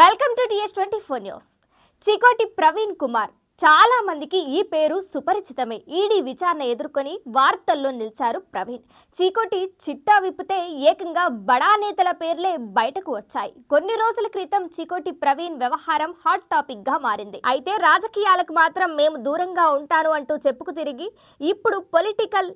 welcome to DS twenty four news Chikoti Praveen Kumar చాలా మందికి ఈ పేరు సుపరిచితమే ఈడీ విచారణ ఎదుర్కొని వార్తల్లో నిలిచారు ప్రవీణ్ చీకోటి చిట్టా విప్పితే ఏకంగా బడా నేతల పేర్లే బయటకు వచ్చాయి కొన్ని రోజుల క్రితం చీకోటి ప్రవీణ్ వ్యవహారం హాట్ టాపిక్ గా మారింది అయితే రాజకీయాలకు మాత్రం మేము దూరంగా ఉంటాను అంటూ చెప్పుకు తిరిగి ఇప్పుడు పొలిటికల్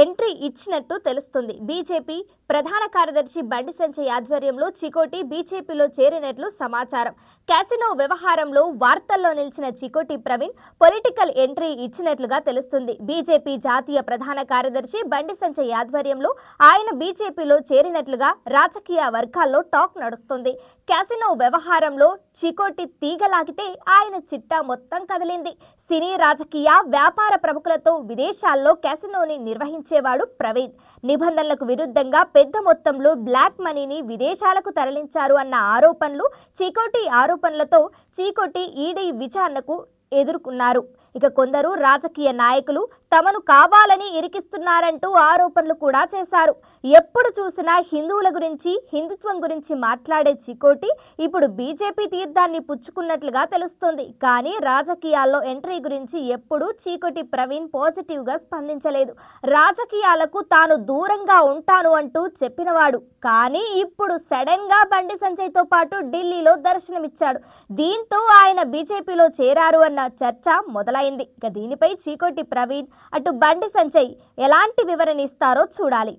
ఎంట్రీ ఇచ్చినట్టు తెలుస్తుంది బీజేపీ ప్రధాన కార్యదర్శి బండి సంచయ్ ఆధ్వర్యంలో చికోటి బీజేపీలో చేరినట్లు సమాచారం క్యాసినో వ్యవహారంలో వార్తల్లో నిలిచిన చికోటి ప్రవీణ్ పొలిటికల్ ఎంట్రీ ఇచ్చినట్లుగా తెలుస్తుంది బీజేపీ జాతీయ ప్రధాన కార్యదర్శి బండి సంచయ్ ఆధ్వర్యంలో ఆయన బీజేపీలో చేరినట్లుగా రాజకీయ వర్గాల్లో టాక్ నడుస్తుంది క్యాసినో వ్యవహారంలో చికోటి తీగలాగితే ఆయన చిట్టా మొత్తం కదిలింది సినీ రాజకీయ వ్యాపార ప్రముఖులతో విదేశాల్లో క్యాసినోని నిర్వహించారు నిర్వహించేవాడు ప్రవీణ్ నిబంధనలకు విరుద్ధంగా పెద్ద మొత్తంలో బ్లాక్ మనీని విదేశాలకు తరలించారు అన్న ఆరోపణలు చీకోటి ఆరోపణలతో చీకోటి ఈడీ విచారణకు ఎదుర్కొన్నారు ఇక కొందరు రాజకీయ నాయకులు తమను కావాలని ఇరికిస్తున్నారంటూ ఆరోపణలు కూడా చేశారు ఎప్పుడు చూసినా హిందువుల గురించి హిందుత్వం గురించి మాట్లాడే చికోటి ఇప్పుడు బీజేపీ తీర్థాన్ని పుచ్చుకున్నట్లుగా తెలుస్తుంది కానీ రాజకీయాల్లో ఎంట్రీ గురించి ఎప్పుడూ చీకటి ప్రవీణ్ పాజిటివ్గా స్పందించలేదు రాజకీయాలకు తాను దూరంగా ఉంటాను అంటూ చెప్పినవాడు కానీ ఇప్పుడు సడన్గా బండి సంజయ్తో పాటు ఢిల్లీలో దర్శనమిచ్చాడు దీంతో ఆయన బీజేపీలో చేరారు అన్న చర్చ మొదలైంది ఇక దీనిపై చీకోటి ప్రవీణ్ అటు బండి సంజయ్ ఎలాంటి వివరణ ఇస్తారో చూడాలి